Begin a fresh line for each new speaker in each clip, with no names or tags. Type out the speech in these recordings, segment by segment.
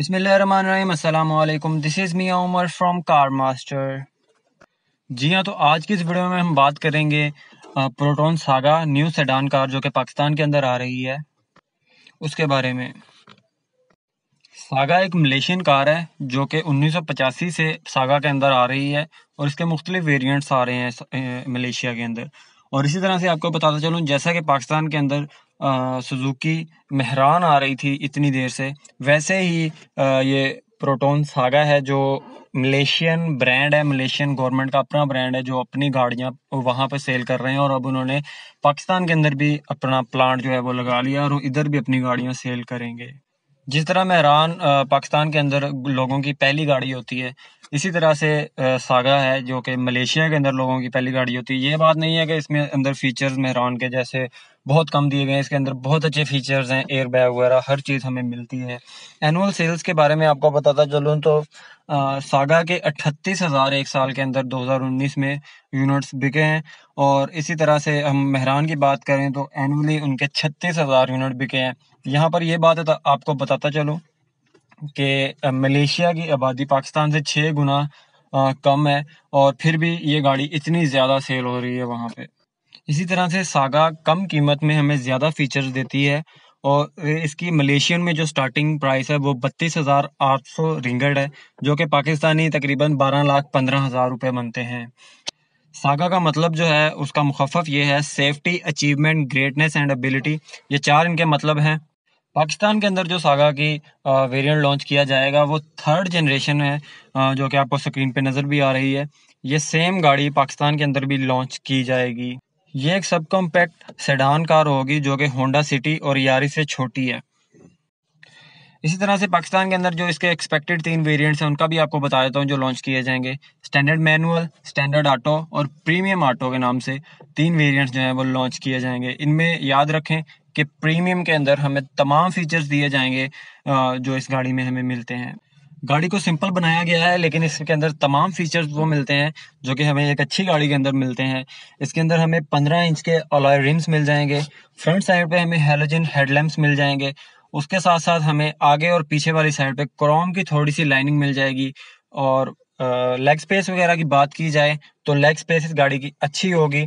बिसमीम this is Mian Umar from car master जी हाँ तो आज की इस वीडियो में हम बात करेंगे Proton Saga new sedan car जो कि पाकिस्तान के अंदर आ रही है उसके बारे में सागा एक मलेशियन कार है जो कि 1985 से सागा के अंदर आ रही है और इसके मुख्तलिफ वेरियंट्स आ रहे हैं मलेशिया के अंदर और इसी तरह से आपको बताता चलूँ जैसा कि पाकिस्तान के अंदर सुजुकी मेहरान आ रही थी इतनी देर से वैसे ही आ, ये प्रोटोन सागा है जो मलेशियन ब्रांड है मलेशियन गवर्नमेंट का अपना ब्रांड है जो अपनी गाड़ियाँ वहाँ पर सेल कर रहे हैं और अब उन्होंने पाकिस्तान के अंदर भी अपना प्लांट जो है वो लगा लिया और इधर भी अपनी गाड़ियाँ सेल करेंगे जिस तरह मेहरान पाकिस्तान के अंदर लोगों की पहली गाड़ी होती है इसी तरह से सागा है जो कि मलेशिया के अंदर लोगों की पहली गाड़ी होती है ये बात नहीं है कि इसमें अंदर फीचर्स मेहरान के जैसे बहुत कम दिए गए हैं इसके अंदर बहुत अच्छे फीचर्स हैं एयर बैग वगैरह हर चीज़ हमें मिलती है एनुअल सेल्स के बारे में आपको बताता चलूँ तो आ, सागा के अट्ठतीस हज़ार एक साल के अंदर 2019 में यूनिट्स बिके हैं और इसी तरह से हम मेहरान की बात करें तो एनुअली उनके छत्तीस हज़ार यूनिट बिके हैं यहाँ पर यह बात आपको बताता चलूँ कि मलेशिया की आबादी पाकिस्तान से छः गुना आ, कम है और फिर भी ये गाड़ी इतनी ज़्यादा सेल हो रही है वहाँ पे इसी तरह से सागा कम कीमत में हमें ज़्यादा फीचर्स देती है और इसकी मलेशियन में जो स्टार्टिंग प्राइस है वो बत्तीस हज़ार आठ सौ रिंगड है जो कि पाकिस्तानी तकरीबन बारह लाख पंद्रह हज़ार रुपये बनते हैं सागा का मतलब जो है उसका मुखफ़ ये है safety achievement greatness and ability ये चार इनके मतलब हैं पाकिस्तान के अंदर जो सागा की वेरिएंट लॉन्च किया जाएगा वो थर्ड जनरेशन है जो कि आपको स्क्रीन पे नज़र भी आ रही है ये सेम गाड़ी पाकिस्तान के अंदर भी लॉन्च की जाएगी ये एक सब कॉम्पैक्ट सेडान कार होगी जो कि होंडा सिटी और यारी से छोटी है इसी तरह से पाकिस्तान के अंदर जो इसके एक्सपेक्टेड तीन वेरिएंट्स हैं उनका भी आपको बता देता हूँ जो लॉन्च किए जाएंगे स्टैंडर्ड मैनुअल स्टैंडर्ड ऑटो और प्रीमियम ऑटो के नाम से तीन वेरिएंट्स जो हैं वो लॉन्च किए जाएंगे इनमें याद रखें कि प्रीमियम के अंदर हमें तमाम फीचर्स दिए जाएंगे जो इस गाड़ी में हमें मिलते हैं गाड़ी को सिंपल बनाया गया है लेकिन इसके अंदर तमाम फीचर्स वो मिलते हैं जो कि हमें एक अच्छी गाड़ी के अंदर मिलते हैं इसके अंदर हमें 15 इंच के अलॉय रिम्स मिल जाएंगे फ्रंट साइड पे हमें हेलोजन हेडलैम्प्स मिल जाएंगे उसके साथ साथ हमें आगे और पीछे वाली साइड पे क्रोम की थोड़ी सी लाइनिंग मिल जाएगी और लेग स्पेस वगैरह की बात की जाए तो लेग स्पेस इस गाड़ी की अच्छी होगी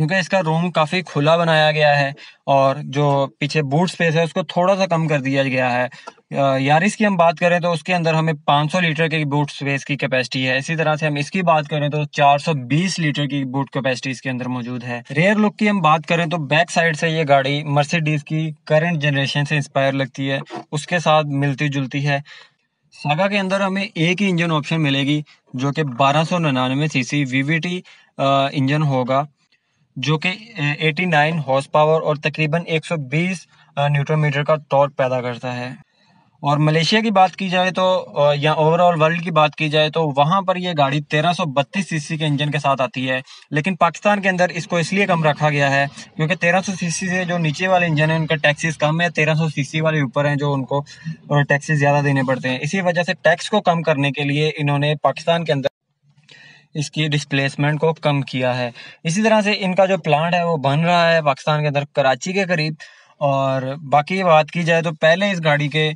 क्योंकि इसका रूम काफ़ी खुला बनाया गया है और जो पीछे बूट स्पेस है उसको थोड़ा सा कम कर दिया गया है यारिस की हम बात करें तो उसके अंदर हमें 500 लीटर की बूट स्पेस की कैपेसिटी है इसी तरह से हम इसकी बात करें तो 420 लीटर की बूट कैपेसिटी इसके अंदर मौजूद है रेयर लुक की हम बात करें तो बैक साइड से ये गाड़ी मर्सिडीज की करंट जनरेशन से इंस्पायर लगती है उसके साथ मिलती जुलती है सागा के अंदर हमें एक ही इंजन ऑप्शन मिलेगी जो कि बारह सौ निन्यानवे सीसी इंजन होगा जो कि 89 हॉर्स पावर और तकरीबन 120 बीस मीटर का टॉर्क पैदा करता है और मलेशिया की बात की जाए तो या ओवरऑल वर्ल्ड की बात की जाए तो वहाँ पर यह गाड़ी 1332 सीसी के इंजन के साथ आती है लेकिन पाकिस्तान के अंदर इसको इसलिए कम रखा गया है क्योंकि 1300 सीसी से जो नीचे वाले इंजन हैं उनका टैक्सेस कम है 1300 सीसी वाले ऊपर हैं जो उनको टैक्सेस ज़्यादा देने पड़ते हैं इसी वजह से टैक्स को कम करने के लिए इन्होंने पाकिस्तान के अंदर इसकी डिस्प्लेसमेंट को कम किया है इसी तरह से इनका जो प्लांट है वो बन रहा है पाकिस्तान के अंदर कराची के करीब और बाकी बात की जाए तो पहले इस गाड़ी के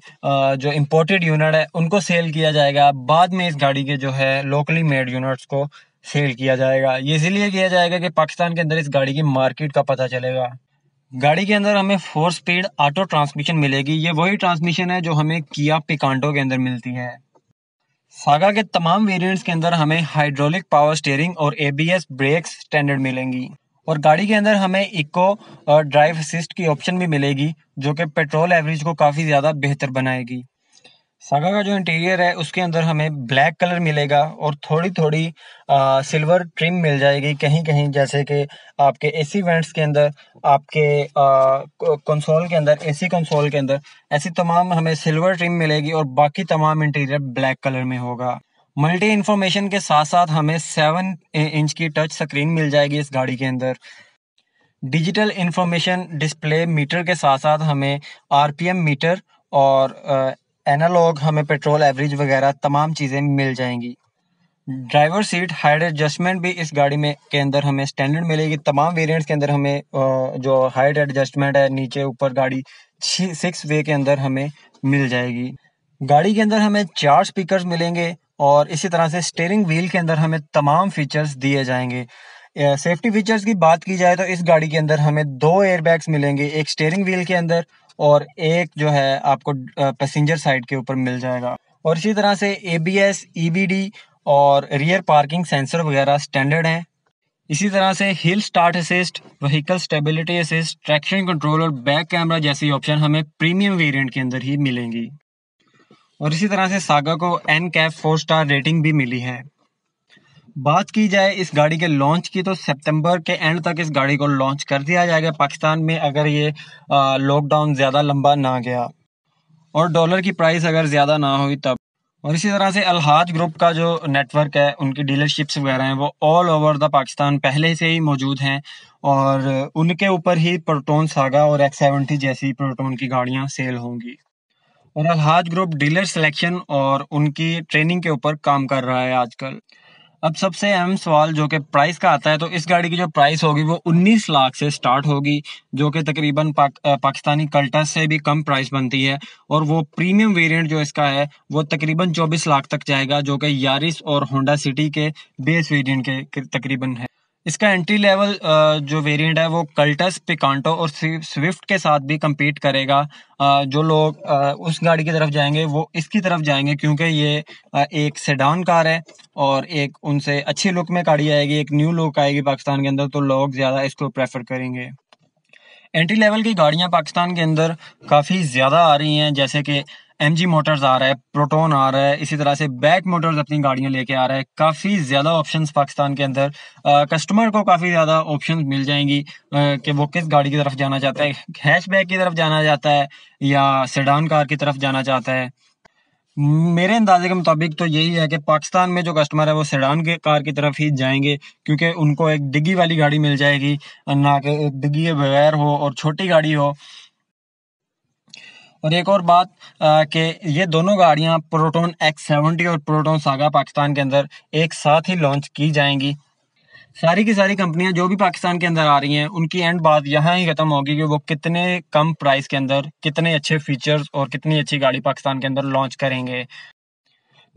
जो इम्पोर्टेड यूनिट है उनको सेल किया जाएगा बाद में इस गाड़ी के जो है लोकली मेड यूनिट्स को सेल किया जाएगा ये इसीलिए किया जाएगा कि पाकिस्तान के अंदर इस गाड़ी की मार्केट का पता चलेगा गाड़ी के अंदर हमें फोर स्पीड ऑटो ट्रांसमिशन मिलेगी ये वही ट्रांसमिशन है जो हमें किया पिकांटो के अंदर मिलती है सागा के तमाम वेरिएंट्स के अंदर हमें हाइड्रोलिक पावर स्टेयरिंग और एबीएस ब्रेक्स स्टैंडर्ड मिलेंगी और गाड़ी के अंदर हमें इको ड्राइव असिस्ट की ऑप्शन भी मिलेगी जो कि पेट्रोल एवरेज को काफ़ी ज़्यादा बेहतर बनाएगी सागा का जो इंटीरियर है उसके अंदर हमें ब्लैक कलर मिलेगा और थोड़ी थोड़ी आ, सिल्वर ट्रिम मिल जाएगी कहीं कहीं जैसे कि आपके एसी वेंट्स के अंदर आपके कंसोल के अंदर एसी कंसोल के अंदर ऐसी तमाम हमें सिल्वर ट्रिम मिलेगी और बाकी तमाम इंटीरियर ब्लैक कलर में होगा मल्टी इंफॉर्मेशन के साथ साथ हमें सेवन इंच की टच स्क्रीन मिल जाएगी इस गाड़ी के अंदर डिजिटल इंफॉर्मेशन डिस्प्ले मीटर के साथ साथ हमें आरपीएम मीटर और एनालॉग हमें पेट्रोल एवरेज वगैरह तमाम चीज़ें मिल जाएंगी ड्राइवर सीट हाइट एडजस्टमेंट भी इस गाड़ी में के अंदर हमें स्टैंडर्ड मिलेगी तमाम वेरिएंट्स के अंदर हमें जो हाइट एडजस्टमेंट है नीचे ऊपर गाड़ी सिक्स वे के अंदर हमें मिल जाएगी गाड़ी के अंदर हमें चार स्पीकर मिलेंगे और इसी तरह से स्टेयरिंग व्हील के अंदर हमें तमाम फीचर्स दिए जाएंगे सेफ्टी फीचर्स की बात की जाए तो इस गाड़ी के अंदर हमें दो एयरबैग्स मिलेंगे एक स्टेयरिंग व्हील के अंदर और एक जो है आपको पैसेंजर साइड के ऊपर मिल जाएगा और इसी तरह से A B S E B D और रियर पार्किंग सेंसर वगैरह स्टैंडर्ड हैं इसी तरह से hill start assist vehicle stability assist traction control और बैक कैमरा जैसी ऑप्शन हमें प्रीमियम वेरिएंट के अंदर ही मिलेंगी और इसी तरह से सागा को N CAP four star rating भी मिली है बात की जाए इस गाड़ी के लॉन्च की तो सितंबर के एंड तक इस गाड़ी को लॉन्च कर दिया जाएगा पाकिस्तान में अगर ये लॉकडाउन ज़्यादा लंबा ना गया और डॉलर की प्राइस अगर ज़्यादा ना हुई तब और इसी तरह से अलहाज ग्रुप का जो नेटवर्क है उनकी डीलरशिप्स वगैरह हैं वो ऑल ओवर द पाकिस्तान पहले से ही मौजूद हैं और उनके ऊपर ही प्रोटोन सागा और एक्स सेवेंटी जैसी प्रोटोन की गाड़ियाँ सेल होंगी और अलहाज ग्रुप डीलर सिलेक्शन और उनकी ट्रेनिंग के ऊपर काम कर रहा है आजकल अब सबसे अहम सवाल जो कि प्राइस का आता है तो इस गाड़ी की जो प्राइस होगी वो 19 लाख से स्टार्ट होगी जो कि तकरीबन पाक, पाकिस्तानी कल्टस से भी कम प्राइस बनती है और वो प्रीमियम वेरिएंट जो इसका है वो तकरीबन 24 लाख तक जाएगा जो कि यारिस और होंडा सिटी के बेस वेरिएंट के तकरीबन है इसका एंट्री लेवल जो वेरिएंट है वो कल्टस पिकांटो और स्विफ्ट के साथ भी कम्पीट करेगा जो लोग उस गाड़ी की तरफ जाएंगे वो इसकी तरफ जाएंगे क्योंकि ये एक सेडान कार है और एक उनसे अच्छी लुक में गाड़ी आएगी एक न्यू लुक आएगी पाकिस्तान के अंदर तो लोग ज़्यादा इसको प्रेफर करेंगे एंट्री लेवल की गाड़ियाँ पाकिस्तान के अंदर काफ़ी ज़्यादा आ रही हैं जैसे कि एम जी मोटर्स आ रहा है प्रोटोन आ रहा है इसी तरह से बैक मोटर्स अपनी गाड़ियां लेके आ रहा है काफ़ी ज़्यादा ऑप्शंस पाकिस्तान के अंदर कस्टमर को काफ़ी ज़्यादा ऑप्शन मिल जाएंगी कि वो किस गाड़ी की तरफ जाना चाहता है हैचबैक की तरफ जाना जाता है या सेडान कार की तरफ जाना चाहता है मेरे अंदाजे के मुताबिक तो यही है कि पाकिस्तान में जो कस्टमर है वो सेडान के कार की तरफ ही जाएंगे क्योंकि उनको एक डिग्गी वाली गाड़ी मिल जाएगी ना कि डिग्गी के बगैर हो और छोटी गाड़ी हो और एक और बात कि ये दोनों गाड़ियाँ प्रोटोन एक्स सेवेंटी और प्रोटोन सागा पाकिस्तान के अंदर एक साथ ही लॉन्च की जाएंगी सारी की सारी कंपनियां जो भी पाकिस्तान के अंदर आ रही हैं उनकी एंड बात यहाँ ही खत्म होगी कि वो कितने कम प्राइस के अंदर कितने अच्छे फीचर्स और कितनी अच्छी गाड़ी पाकिस्तान के अंदर लॉन्च करेंगे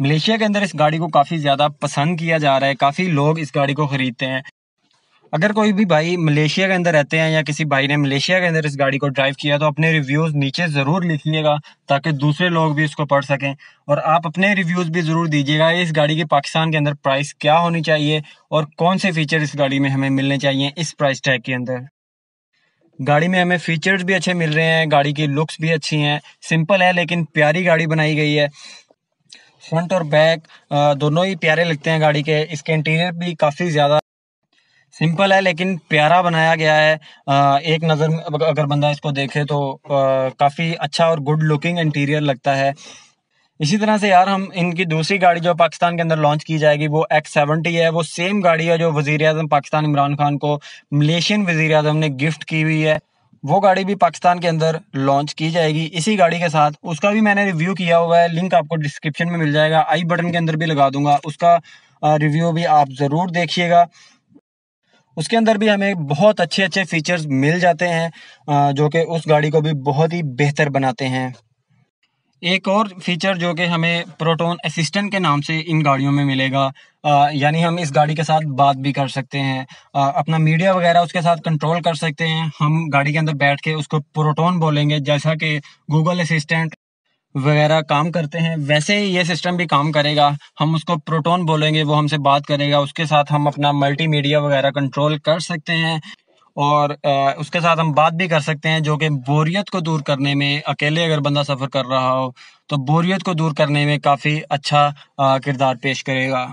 मलेशिया के अंदर इस गाड़ी को काफ़ी ज़्यादा पसंद किया जा रहा है काफ़ी लोग इस गाड़ी को ख़रीदते हैं अगर कोई भी भाई मलेशिया के अंदर रहते हैं या किसी भाई ने मलेशिया के अंदर इस गाड़ी को ड्राइव किया तो अपने रिव्यूज़ नीचे ज़रूर लिखिएगा ताकि दूसरे लोग भी इसको पढ़ सकें और आप अपने रिव्यूज़ भी ज़रूर दीजिएगा इस गाड़ी की पाकिस्तान के अंदर प्राइस क्या होनी चाहिए और कौन से फीचर इस गाड़ी में हमें मिलने चाहिए इस प्राइस टैग के अंदर गाड़ी में हमें फीचर्स भी अच्छे मिल रहे हैं गाड़ी की लुक्स भी अच्छी हैं सिंपल है लेकिन प्यारी गाड़ी बनाई गई है फ्रंट और बैक दोनों ही प्यारे लगते हैं गाड़ी के इसके इंटीरियर भी काफ़ी ज़्यादा सिंपल है लेकिन प्यारा बनाया गया है एक नज़र अगर बंदा इसको देखे तो काफ़ी अच्छा और गुड लुकिंग इंटीरियर लगता है इसी तरह से यार हम इनकी दूसरी गाड़ी जो पाकिस्तान के अंदर लॉन्च की जाएगी वो एक्स सेवेंटी है वो सेम गाड़ी है जो वजीर अजम पाकिस्तान इमरान खान को मलेशियन वजीर अजम ने गिफ्ट की हुई है वो गाड़ी भी पाकिस्तान के अंदर लॉन्च की जाएगी इसी गाड़ी के साथ उसका भी मैंने रिव्यू किया हुआ है लिंक आपको डिस्क्रिप्शन में मिल जाएगा आई बटन के अंदर भी लगा दूंगा उसका रिव्यू भी आप ज़रूर देखिएगा उसके अंदर भी हमें बहुत अच्छे अच्छे फीचर्स मिल जाते हैं जो कि उस गाड़ी को भी बहुत ही बेहतर बनाते हैं एक और फीचर जो कि हमें प्रोटोन असिस्टेंट के नाम से इन गाड़ियों में मिलेगा यानी हम इस गाड़ी के साथ बात भी कर सकते हैं आ, अपना मीडिया वगैरह उसके साथ कंट्रोल कर सकते हैं हम गाड़ी के अंदर बैठ के उसको प्रोटोन बोलेंगे जैसा कि गूगल असिस्टेंट वगैरह काम करते हैं वैसे ही ये सिस्टम भी काम करेगा हम उसको प्रोटोन बोलेंगे वो हमसे बात करेगा उसके साथ हम अपना मल्टीमीडिया वगैरह कंट्रोल कर सकते हैं और उसके साथ हम बात भी कर सकते हैं जो कि बोरियत को दूर करने में अकेले अगर बंदा सफ़र कर रहा हो तो बोरियत को दूर करने में काफ़ी अच्छा किरदार पेश करेगा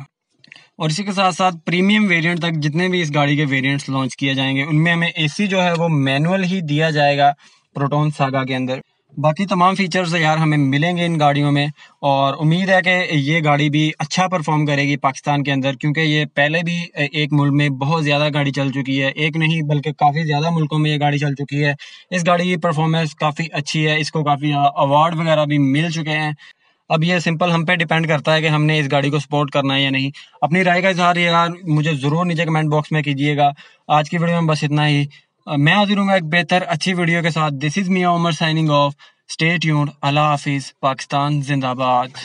और इसी के साथ साथ प्रीमियम वेरिएंट तक जितने भी इस गाड़ी के वेरिएंट्स लॉन्च किए जाएंगे उनमें हमें एसी जो है वो मैनुअल ही दिया जाएगा प्रोटोन सागा के अंदर बाकी तमाम फीचर्स तो यार हमें मिलेंगे इन गाड़ियों में और उम्मीद है कि ये गाड़ी भी अच्छा परफॉर्म करेगी पाकिस्तान के अंदर क्योंकि ये पहले भी एक मुल्क में बहुत ज़्यादा गाड़ी चल चुकी है एक नहीं बल्कि काफ़ी ज़्यादा मुल्कों में ये गाड़ी चल चुकी है इस गाड़ी की परफॉर्मेंस काफ़ी अच्छी है इसको काफ़ी अवार्ड वगैरह भी मिल चुके हैं अब ये सिंपल हम पे डिपेंड करता है कि हमने इस गाड़ी को सपोर्ट करना है या नहीं अपनी राय का इजहार यार मुझे ज़रूर नीचे कमेंट बॉक्स में कीजिएगा आज की वीडियो में बस इतना ही Uh, मैं हाजिर हूँ एक बेहतर अच्छी वीडियो के साथ this is Mian Umar signing off stay tuned अला हाफिज पाकिस्तान जिंदाबाद